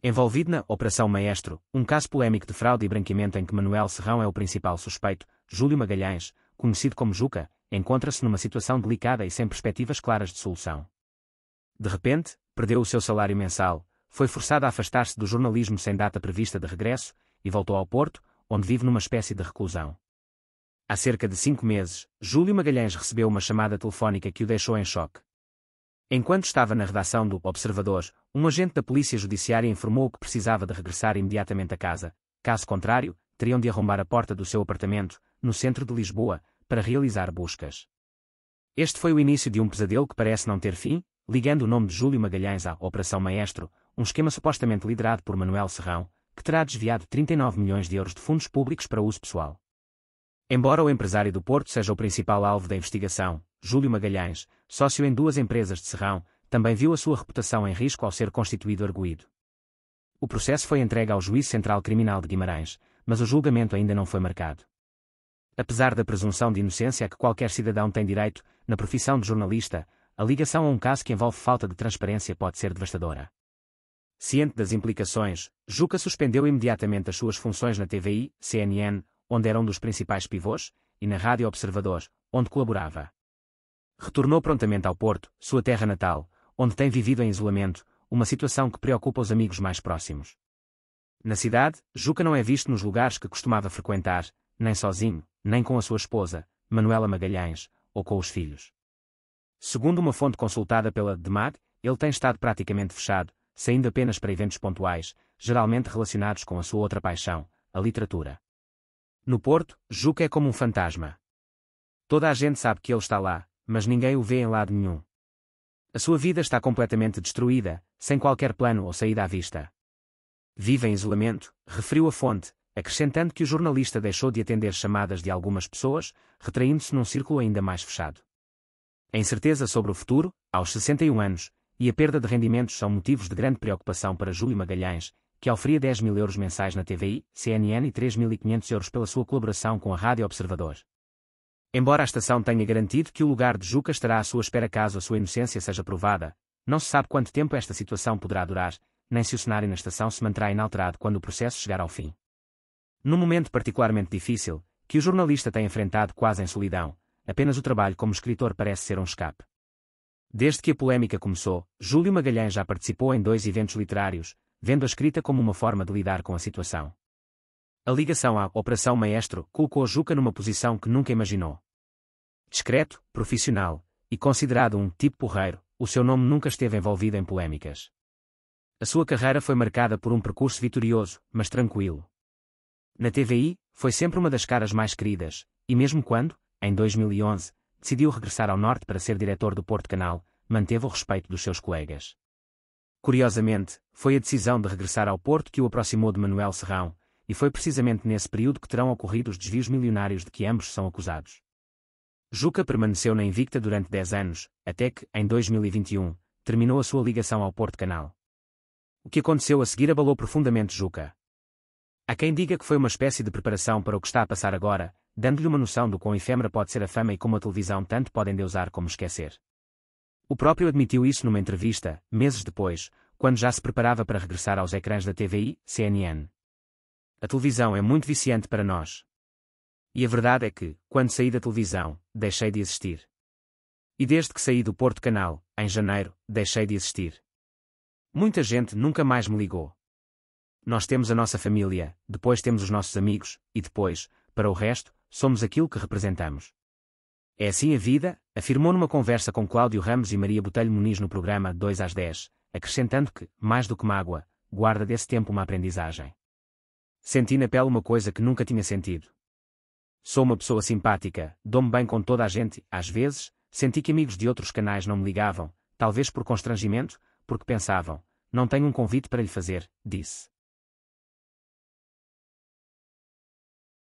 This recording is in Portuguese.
Envolvido na Operação Maestro, um caso polémico de fraude e branqueamento em que Manuel Serrão é o principal suspeito, Júlio Magalhães, conhecido como Juca, encontra-se numa situação delicada e sem perspectivas claras de solução. De repente, perdeu o seu salário mensal, foi forçado a afastar-se do jornalismo sem data prevista de regresso e voltou ao Porto, onde vive numa espécie de reclusão. Há cerca de cinco meses, Júlio Magalhães recebeu uma chamada telefónica que o deixou em choque. Enquanto estava na redação do Observador, um agente da Polícia Judiciária informou que precisava de regressar imediatamente a casa, caso contrário, teriam de arrombar a porta do seu apartamento, no centro de Lisboa, para realizar buscas. Este foi o início de um pesadelo que parece não ter fim, ligando o nome de Júlio Magalhães à Operação Maestro, um esquema supostamente liderado por Manuel Serrão, que terá desviado 39 milhões de euros de fundos públicos para uso pessoal. Embora o empresário do Porto seja o principal alvo da investigação, Júlio Magalhães, sócio em duas empresas de serrão, também viu a sua reputação em risco ao ser constituído arguído. O processo foi entregue ao Juiz Central Criminal de Guimarães, mas o julgamento ainda não foi marcado. Apesar da presunção de inocência a que qualquer cidadão tem direito, na profissão de jornalista, a ligação a um caso que envolve falta de transparência pode ser devastadora. Ciente das implicações, Juca suspendeu imediatamente as suas funções na TVI, CNN, onde era um dos principais pivôs, e na Rádio Observador, onde colaborava. Retornou prontamente ao Porto, sua terra natal, onde tem vivido em isolamento, uma situação que preocupa os amigos mais próximos. Na cidade, Juca não é visto nos lugares que costumava frequentar, nem sozinho, nem com a sua esposa, Manuela Magalhães, ou com os filhos. Segundo uma fonte consultada pela DEMAG, ele tem estado praticamente fechado, saindo apenas para eventos pontuais, geralmente relacionados com a sua outra paixão, a literatura. No Porto, Juca é como um fantasma. Toda a gente sabe que ele está lá, mas ninguém o vê em lado nenhum. A sua vida está completamente destruída, sem qualquer plano ou saída à vista. Vive em isolamento, referiu a fonte, acrescentando que o jornalista deixou de atender chamadas de algumas pessoas, retraindo-se num círculo ainda mais fechado. A incerteza sobre o futuro, aos 61 anos, e a perda de rendimentos são motivos de grande preocupação para Júlio Magalhães, que oferia 10 mil euros mensais na TVI, CNN e 3.500 euros pela sua colaboração com a Rádio Observador. Embora a estação tenha garantido que o lugar de Juca estará à sua espera caso a sua inocência seja provada, não se sabe quanto tempo esta situação poderá durar, nem se o cenário na estação se manterá inalterado quando o processo chegar ao fim. Num momento particularmente difícil, que o jornalista tem enfrentado quase em solidão, apenas o trabalho como escritor parece ser um escape. Desde que a polémica começou, Júlio Magalhães já participou em dois eventos literários, vendo a escrita como uma forma de lidar com a situação a ligação à Operação Maestro colocou Juca numa posição que nunca imaginou. Discreto, profissional e considerado um tipo porreiro, o seu nome nunca esteve envolvido em polémicas. A sua carreira foi marcada por um percurso vitorioso, mas tranquilo. Na TVI, foi sempre uma das caras mais queridas, e mesmo quando, em 2011, decidiu regressar ao Norte para ser diretor do Porto Canal, manteve o respeito dos seus colegas. Curiosamente, foi a decisão de regressar ao Porto que o aproximou de Manuel Serrão, e foi precisamente nesse período que terão ocorrido os desvios milionários de que ambos são acusados. Juca permaneceu na Invicta durante 10 anos, até que, em 2021, terminou a sua ligação ao Porto Canal. O que aconteceu a seguir abalou profundamente Juca. Há quem diga que foi uma espécie de preparação para o que está a passar agora, dando-lhe uma noção do quão efêmera pode ser a fama e como a televisão tanto podem deusar como esquecer. O próprio admitiu isso numa entrevista, meses depois, quando já se preparava para regressar aos ecrãs da TVI, CNN. A televisão é muito viciante para nós. E a verdade é que, quando saí da televisão, deixei de existir. E desde que saí do Porto Canal, em janeiro, deixei de existir. Muita gente nunca mais me ligou. Nós temos a nossa família, depois temos os nossos amigos, e depois, para o resto, somos aquilo que representamos. É assim a vida, afirmou numa conversa com Cláudio Ramos e Maria Botelho Muniz no programa 2 às 10, acrescentando que, mais do que mágoa, guarda desse tempo uma aprendizagem. Senti na pele uma coisa que nunca tinha sentido. Sou uma pessoa simpática, dou-me bem com toda a gente, às vezes, senti que amigos de outros canais não me ligavam, talvez por constrangimento, porque pensavam, não tenho um convite para lhe fazer, disse.